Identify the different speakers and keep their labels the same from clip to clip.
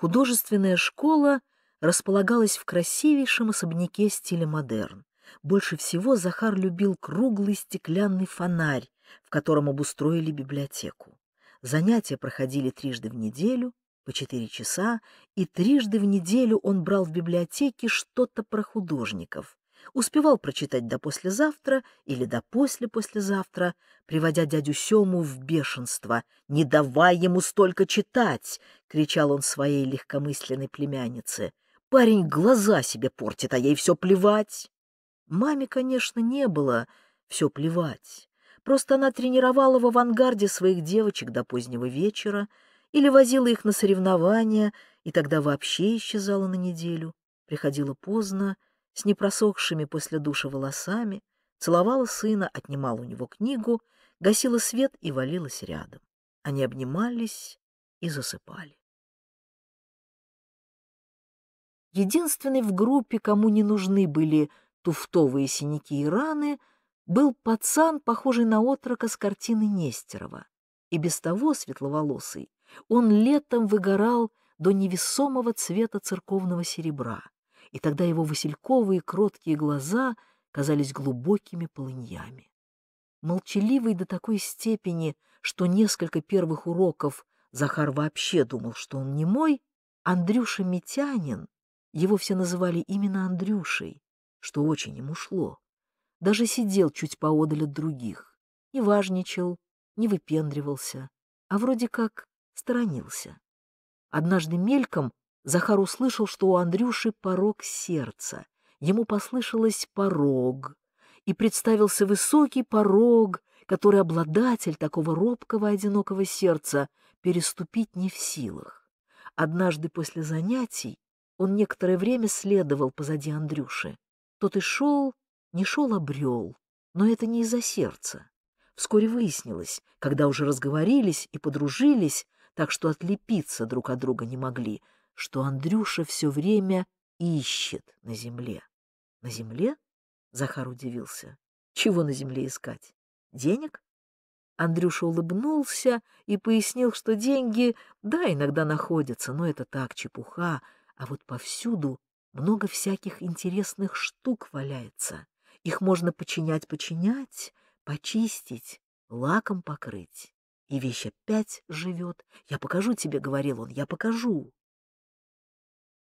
Speaker 1: Художественная школа располагалась в красивейшем особняке стиля модерн. Больше всего Захар любил круглый стеклянный фонарь, в котором обустроили библиотеку. Занятия проходили трижды в неделю, по четыре часа, и трижды в неделю он брал в библиотеке что-то про художников успевал прочитать до послезавтра или до после-послезавтра, приводя дядю Сему в бешенство. «Не давай ему столько читать!» — кричал он своей легкомысленной племяннице. «Парень глаза себе портит, а ей все плевать!» Маме, конечно, не было все плевать. Просто она тренировала в авангарде своих девочек до позднего вечера или возила их на соревнования, и тогда вообще исчезала на неделю, приходила поздно, с непросохшими после душа волосами, целовала сына, отнимала у него книгу, гасила свет и валилась рядом. Они обнимались и засыпали. Единственный в группе, кому не нужны были туфтовые синяки и раны, был пацан, похожий на отрока с картины Нестерова. И без того светловолосый, он летом выгорал до невесомого цвета церковного серебра и тогда его васильковые кроткие глаза казались глубокими полыньями. Молчаливый до такой степени, что несколько первых уроков Захар вообще думал, что он не мой, Андрюша Митянин, его все называли именно Андрюшей, что очень ему шло, даже сидел чуть поодаль от других, не важничал, не выпендривался, а вроде как сторонился. Однажды мельком Захар услышал, что у Андрюши порог сердца. Ему послышалось порог, и представился высокий порог, который обладатель такого робкого одинокого сердца переступить не в силах. Однажды после занятий он некоторое время следовал позади Андрюши. Тот и шел, не шел, а брел, но это не из-за сердца. Вскоре выяснилось, когда уже разговорились и подружились, так что отлепиться друг от друга не могли — что Андрюша все время ищет на земле. На земле? Захар удивился. Чего на земле искать? Денег? Андрюша улыбнулся и пояснил, что деньги, да, иногда находятся, но это так, чепуха, а вот повсюду много всяких интересных штук валяется. Их можно починять-починять, почистить, лаком покрыть. И вещь опять живет. Я покажу тебе, — говорил он, — я покажу.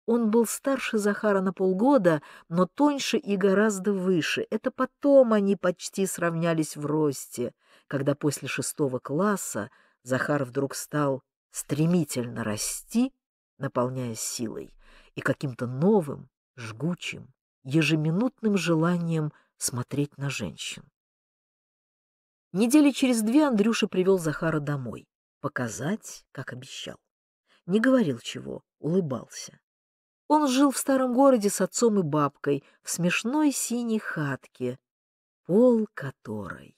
Speaker 1: Он был старше Захара на полгода, но тоньше и гораздо выше. Это потом они почти сравнялись в росте, когда после шестого класса Захар вдруг стал стремительно расти, наполняясь силой и каким-то новым, жгучим, ежеминутным желанием смотреть на женщин. Недели через две Андрюша привел Захара домой. Показать, как обещал. Не говорил чего, улыбался. Он жил в старом городе с отцом и бабкой в смешной синей хатке, пол которой.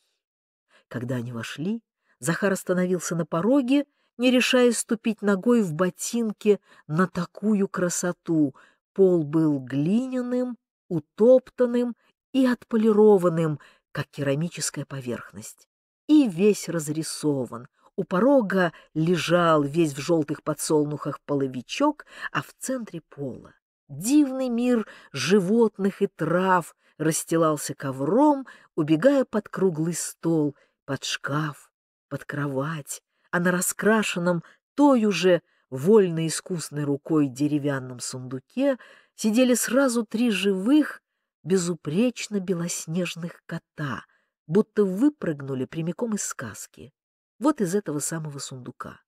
Speaker 1: Когда они вошли, Захар остановился на пороге, не решая ступить ногой в ботинке на такую красоту. Пол был глиняным, утоптанным и отполированным, как керамическая поверхность, и весь разрисован, у порога лежал весь в желтых подсолнухах половичок, а в центре пола дивный мир животных и трав расстилался ковром, убегая под круглый стол, под шкаф, под кровать, а на раскрашенном той уже вольно искусной рукой деревянном сундуке сидели сразу три живых, безупречно белоснежных кота, будто выпрыгнули прямиком из сказки. Вот из этого самого сундука.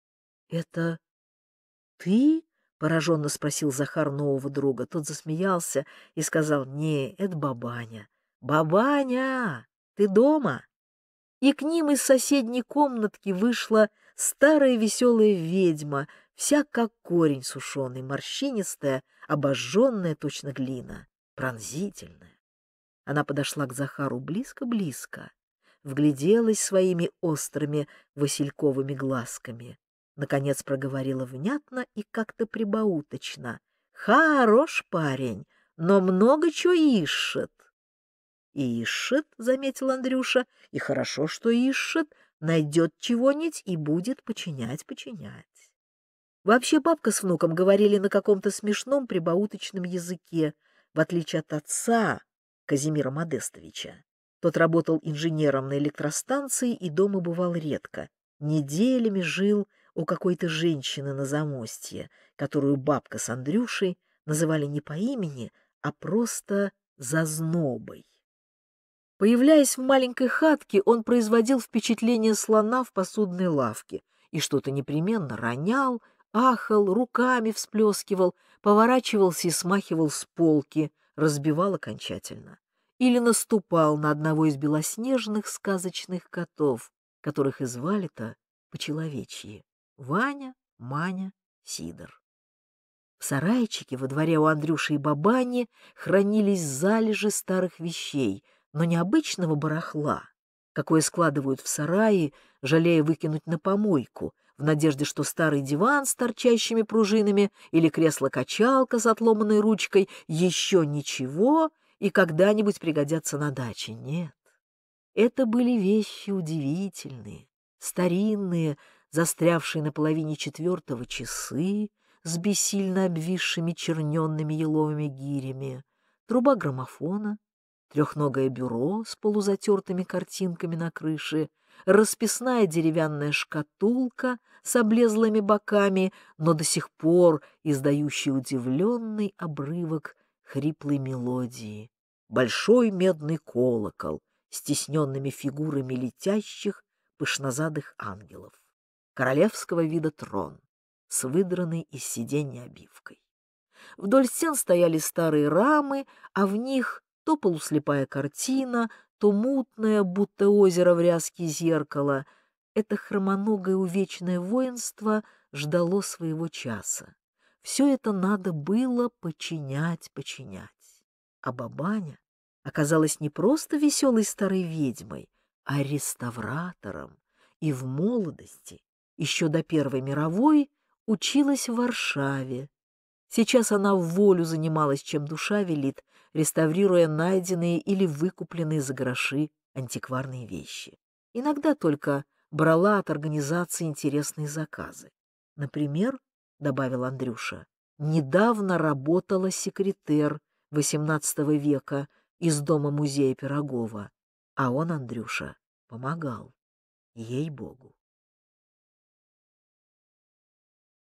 Speaker 1: — Это ты? — пораженно спросил Захар нового друга. Тот засмеялся и сказал, — Не, это бабаня. — Бабаня, ты дома? И к ним из соседней комнатки вышла старая веселая ведьма, вся как корень сушеный, морщинистая, обожженная точно глина, пронзительная. Она подошла к Захару близко-близко вгляделась своими острыми васильковыми глазками. Наконец проговорила внятно и как-то прибауточно. «Хорош парень, но много чего ищет». И «Ищет», — заметил Андрюша, — «и хорошо, что ищет, найдет чего-нибудь и будет починять, починять». Вообще бабка с внуком говорили на каком-то смешном прибауточном языке, в отличие от отца Казимира Модестовича. Тот работал инженером на электростанции и дома бывал редко. Неделями жил у какой-то женщины на замостье, которую бабка с Андрюшей называли не по имени, а просто зазнобой. Появляясь в маленькой хатке, он производил впечатление слона в посудной лавке и что-то непременно ронял, ахал, руками всплескивал, поворачивался и смахивал с полки, разбивал окончательно или наступал на одного из белоснежных сказочных котов, которых и звали-то по-человечьи — Ваня, Маня, Сидор. В сарайчике во дворе у Андрюши и Бабани хранились залежи старых вещей, но необычного барахла, какое складывают в сараи, жалея выкинуть на помойку, в надежде, что старый диван с торчащими пружинами или кресло-качалка с отломанной ручкой еще ничего, и когда-нибудь пригодятся на даче. Нет. Это были вещи удивительные, старинные, застрявшие на половине четвертого часы с бессильно обвисшими черненными еловыми гирями, труба граммофона, трехногое бюро с полузатертыми картинками на крыше, расписная деревянная шкатулка с облезлыми боками, но до сих пор издающий удивленный обрывок хриплой мелодии, большой медный колокол с тесненными фигурами летящих пышнозадых ангелов, королевского вида трон с выдранной из сиденья обивкой. Вдоль стен стояли старые рамы, а в них то полуслепая картина, то мутное, будто озеро в ряске зеркала. Это хромоногое увечное воинство ждало своего часа все это надо было починять, починять. А бабаня оказалась не просто веселой старой ведьмой, а реставратором, и в молодости, еще до Первой мировой, училась в Варшаве. Сейчас она в волю занималась, чем душа велит, реставрируя найденные или выкупленные за гроши антикварные вещи. Иногда только брала от организации интересные заказы. Например, добавил Андрюша. Недавно работала секретер XVIII века из дома музея Пирогова, а он, Андрюша, помогал. Ей-богу.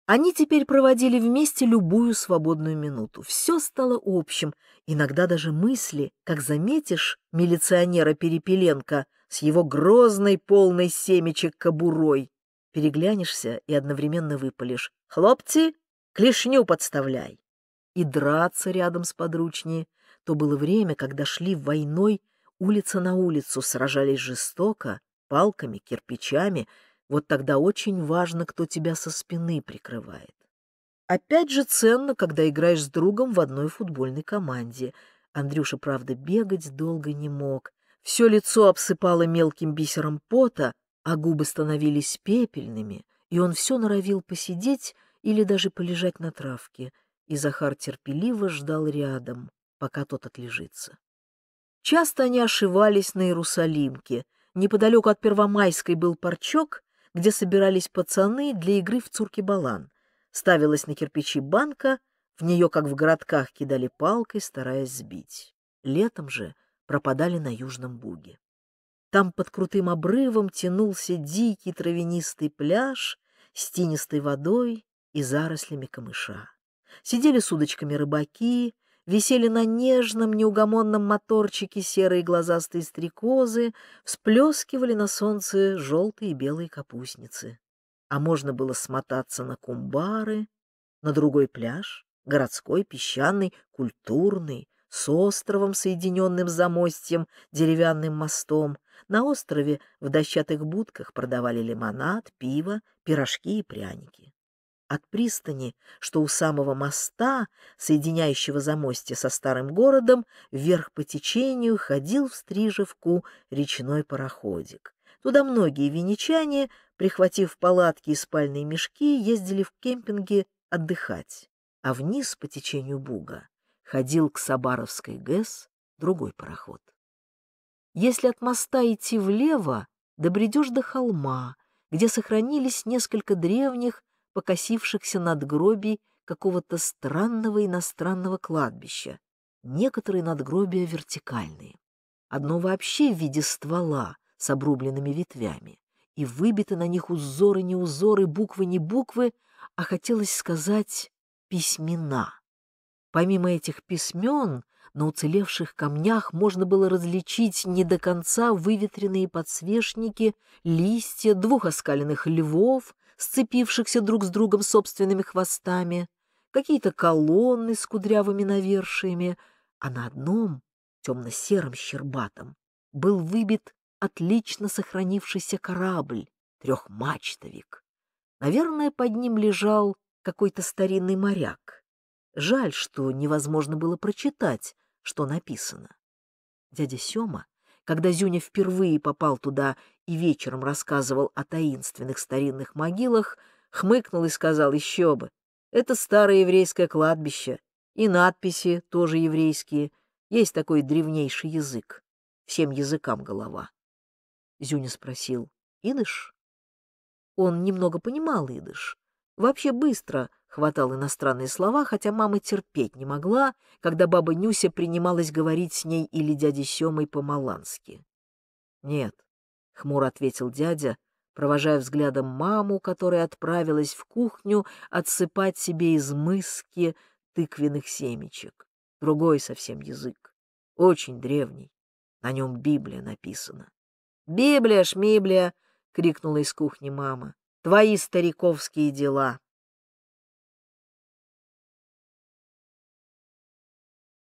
Speaker 1: Они теперь проводили вместе любую свободную минуту. Все стало общим, иногда даже мысли, как заметишь милиционера Перепеленко с его грозной полной семечек кобурой. Переглянешься и одновременно выпалишь. Хлопці, клешню подставляй. И драться рядом с подручнее. То было время, когда шли войной улица на улицу, сражались жестоко, палками, кирпичами. Вот тогда очень важно, кто тебя со спины прикрывает. Опять же ценно, когда играешь с другом в одной футбольной команде. Андрюша, правда, бегать долго не мог. Все лицо обсыпало мелким бисером пота, а губы становились пепельными и он все норовил посидеть или даже полежать на травке, и Захар терпеливо ждал рядом, пока тот отлежится. Часто они ошивались на Иерусалимке. Неподалеку от Первомайской был парчок, где собирались пацаны для игры в цурки-балан. Ставилась на кирпичи банка, в нее, как в городках, кидали палкой, стараясь сбить. Летом же пропадали на Южном Буге. Там под крутым обрывом тянулся дикий травянистый пляж, с тенистой водой и зарослями камыша. Сидели с удочками рыбаки, висели на нежном, неугомонном моторчике серые глазастые стрекозы, всплескивали на солнце желтые и белые капустницы. А можно было смотаться на кумбары, на другой пляж, городской, песчаный, культурный, с островом, соединенным замостьем, деревянным мостом, на острове в дощатых будках продавали лимонад, пиво, пирожки и пряники. От пристани, что у самого моста, соединяющего замостье со старым городом, вверх по течению ходил в Стрижевку речной пароходик. Туда многие венечане, прихватив палатки и спальные мешки, ездили в кемпинге отдыхать. А вниз по течению Буга ходил к Сабаровской ГЭС другой пароход. Если от моста идти влево, добредешь до холма, где сохранились несколько древних, покосившихся надгробий какого-то странного иностранного кладбища. Некоторые надгробия вертикальные. Одно вообще в виде ствола с обрубленными ветвями. И выбиты на них узоры, не узоры, буквы, не буквы, а хотелось сказать письмена. Помимо этих письмен на уцелевших камнях можно было различить не до конца выветренные подсвечники, листья двух оскаленных львов, сцепившихся друг с другом собственными хвостами, какие-то колонны с кудрявыми навершиями, а на одном, темно-сером щербатом, был выбит отлично сохранившийся корабль, трехмачтовик. Наверное, под ним лежал какой-то старинный моряк. Жаль, что невозможно было прочитать, что написано. Дядя Сёма, когда Зюня впервые попал туда и вечером рассказывал о таинственных старинных могилах, хмыкнул и сказал еще бы. Это старое еврейское кладбище, и надписи тоже еврейские. Есть такой древнейший язык. Всем языкам голова. Зюня спросил, «Идыш?» Он немного понимал идыш, Вообще быстро хватал иностранные слова, хотя мама терпеть не могла, когда баба Нюся принималась говорить с ней или дяди Семой по-малански. «Нет», — хмуро ответил дядя, провожая взглядом маму, которая отправилась в кухню отсыпать себе из мыски тыквенных семечек. Другой совсем язык, очень древний, на нем Библия написана. «Библия, шмиблия!» — крикнула из кухни мама твои стариковские дела.